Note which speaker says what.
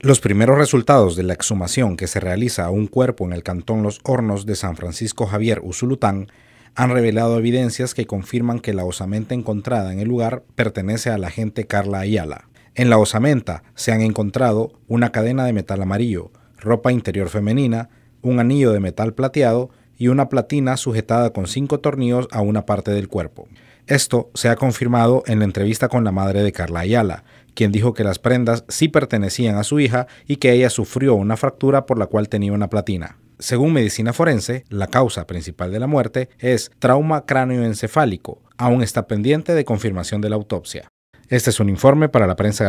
Speaker 1: Los primeros resultados de la exhumación que se realiza a un cuerpo en el cantón Los Hornos de San Francisco Javier Usulután han revelado evidencias que confirman que la osamenta encontrada en el lugar pertenece a la agente Carla Ayala. En la osamenta se han encontrado una cadena de metal amarillo, ropa interior femenina, un anillo de metal plateado y una platina sujetada con cinco tornillos a una parte del cuerpo. Esto se ha confirmado en la entrevista con la madre de Carla Ayala, quien dijo que las prendas sí pertenecían a su hija y que ella sufrió una fractura por la cual tenía una platina. Según medicina forense, la causa principal de la muerte es trauma cráneoencefálico. Aún está pendiente de confirmación de la autopsia. Este es un informe para la prensa